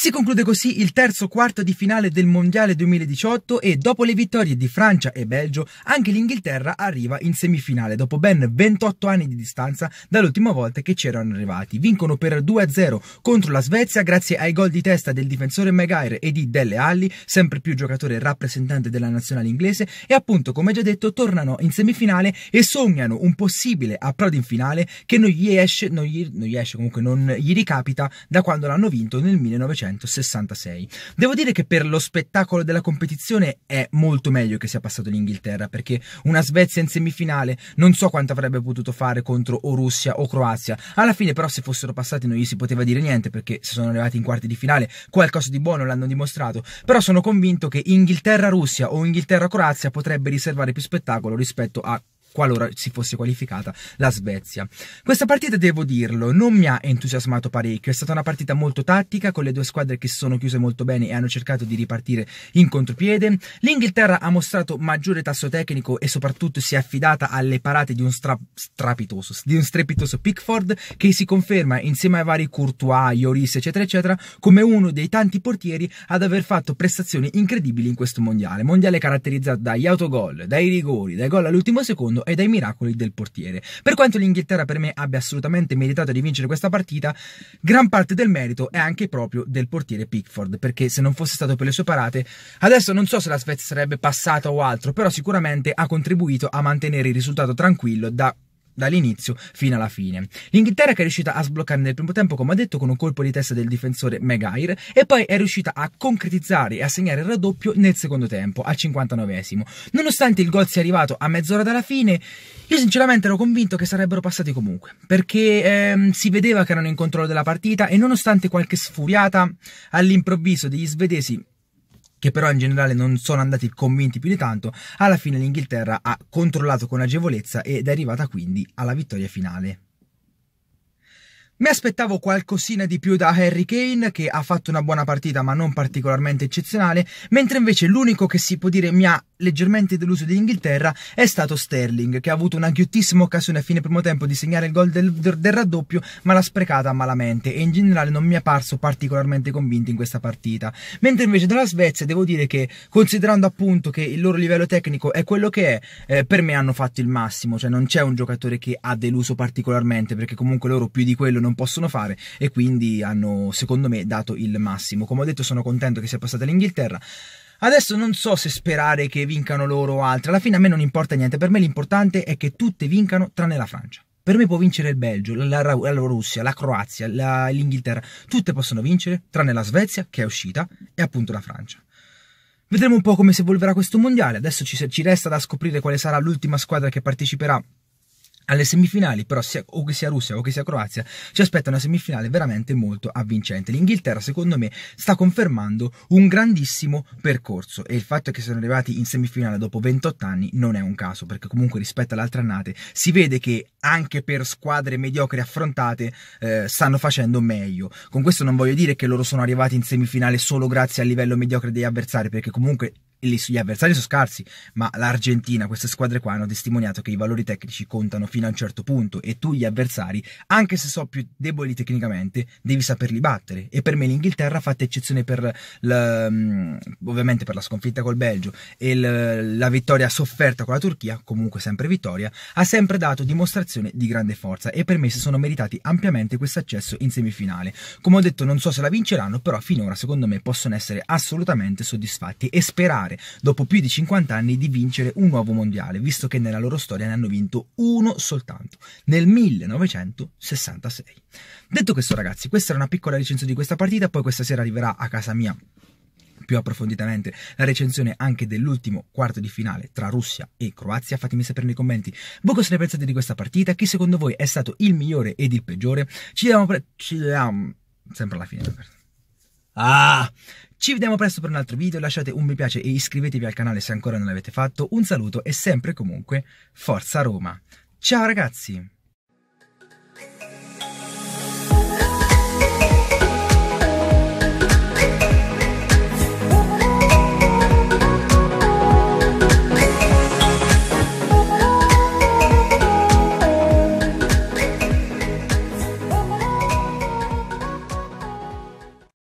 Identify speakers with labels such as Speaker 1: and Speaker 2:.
Speaker 1: Si conclude così il terzo quarto di finale del Mondiale 2018 e dopo le vittorie di Francia e Belgio anche l'Inghilterra arriva in semifinale dopo ben 28 anni di distanza dall'ultima volta che c'erano arrivati. Vincono per 2-0 contro la Svezia grazie ai gol di testa del difensore Maguire e di Delle Alli, sempre più giocatore rappresentante della nazionale inglese e appunto come già detto tornano in semifinale e sognano un possibile approdo in finale che non gli esce, non gli, non gli esce comunque non gli ricapita da quando l'hanno vinto nel 1900. 1966. Devo dire che per lo spettacolo della competizione è molto meglio che sia passato l'Inghilterra, perché una Svezia in semifinale non so quanto avrebbe potuto fare contro o Russia o Croazia. Alla fine però se fossero passati non gli si poteva dire niente, perché se sono arrivati in quarti di finale qualcosa di buono l'hanno dimostrato, però sono convinto che Inghilterra-Russia o Inghilterra-Croazia potrebbe riservare più spettacolo rispetto a qualora si fosse qualificata la Svezia. Questa partita, devo dirlo, non mi ha entusiasmato parecchio, è stata una partita molto tattica, con le due squadre che sono chiuse molto bene e hanno cercato di ripartire in contropiede. L'Inghilterra ha mostrato maggiore tasso tecnico e soprattutto si è affidata alle parate di un stra- strapitoso, di un strepitoso Pickford che si conferma insieme ai vari Courtois, Ioris, eccetera, eccetera, come uno dei tanti portieri ad aver fatto prestazioni incredibili in questo mondiale. Mondiale caratterizzato dagli autogol, dai rigori, dai gol all'ultimo secondo secondo e dai miracoli del portiere. Per quanto l'Inghilterra per me abbia assolutamente meritato di vincere questa partita, gran parte del merito è anche proprio del portiere Pickford, perché se non fosse stato per le sue parate, adesso non so se la Svezia sarebbe passata o altro, però sicuramente ha contribuito a mantenere il risultato tranquillo da dall'inizio fino alla fine. L'Inghilterra che è riuscita a sbloccare nel primo tempo, come ha detto, con un colpo di testa del difensore Megair e poi è riuscita a concretizzare e a segnare il raddoppio nel secondo tempo, al 59esimo. Nonostante il gol sia arrivato a mezz'ora dalla fine, io sinceramente ero convinto che sarebbero passati comunque, perché ehm, si vedeva che erano in controllo della partita e nonostante qualche sfuriata, all'improvviso degli svedesi che però in generale non sono andati convinti più di tanto, alla fine l'Inghilterra ha controllato con agevolezza ed è arrivata quindi alla vittoria finale. Mi aspettavo qualcosina di più da Harry Kane, che ha fatto una buona partita ma non particolarmente eccezionale, mentre invece l'unico che si può dire mi ha leggermente deluso dell'Inghilterra è stato Sterling, che ha avuto una ghiottissima occasione a fine primo tempo di segnare il gol del, del raddoppio, ma l'ha sprecata malamente e in generale non mi è parso particolarmente convinto in questa partita. Mentre invece dalla Svezia devo dire che, considerando appunto che il loro livello tecnico è quello che è, eh, per me hanno fatto il massimo, cioè non c'è un giocatore che ha deluso particolarmente, perché comunque loro più di quello non non possono fare e quindi hanno secondo me dato il massimo. Come ho detto sono contento che sia passata l'Inghilterra. Adesso non so se sperare che vincano loro o altri, alla fine a me non importa niente, per me l'importante è che tutte vincano tranne la Francia. Per me può vincere il Belgio, la, la, la Russia, la Croazia, la, l'Inghilterra, tutte possono vincere tranne la Svezia che è uscita e appunto la Francia. Vedremo un po' come si evolverà questo mondiale, adesso ci, ci resta da scoprire quale sarà l'ultima squadra che parteciperà alle semifinali, però, sia, o che sia Russia o che sia Croazia, ci aspetta una semifinale veramente molto avvincente. L'Inghilterra, secondo me, sta confermando un grandissimo percorso e il fatto che siano arrivati in semifinale dopo 28 anni non è un caso, perché comunque rispetto alle altre annate si vede che anche per squadre mediocre affrontate eh, stanno facendo meglio. Con questo non voglio dire che loro sono arrivati in semifinale solo grazie al livello mediocre degli avversari, perché comunque gli avversari sono scarsi, ma l'Argentina, queste squadre qua hanno testimoniato che i valori tecnici contano fino a un certo punto e tu gli avversari, anche se sono più deboli tecnicamente, devi saperli battere. E per me l'Inghilterra, fatta eccezione per la, mm, ovviamente per la sconfitta col Belgio e la vittoria sofferta con la Turchia, comunque sempre vittoria, ha sempre dato dimostrazione di grande forza e per me si sono meritati ampiamente questo accesso in semifinale. Come ho detto, non so se la vinceranno, però finora secondo me possono essere assolutamente soddisfatti e sperare ricordare, dopo più di 50 anni, di vincere un nuovo mondiale, visto che nella loro storia ne hanno vinto uno soltanto, nel 1966. Detto questo ragazzi, questa era una piccola recensione di questa partita, poi questa sera arriverà a casa mia più approfonditamente la recensione anche dell'ultimo quarto di finale tra Russia e Croazia. Fatemi sapere nei commenti voi cosa ne pensate di questa partita, chi secondo voi è stato il migliore ed il peggiore. Ci vediamo, pre- ci vediamo sempre alla fine. Ah! Ci vediamo presto per un altro video, lasciate un mi piace e iscrivetevi al canale se ancora non l'avete fatto. Un saluto e sempre comunque, forza Roma! Ciao ragazzi!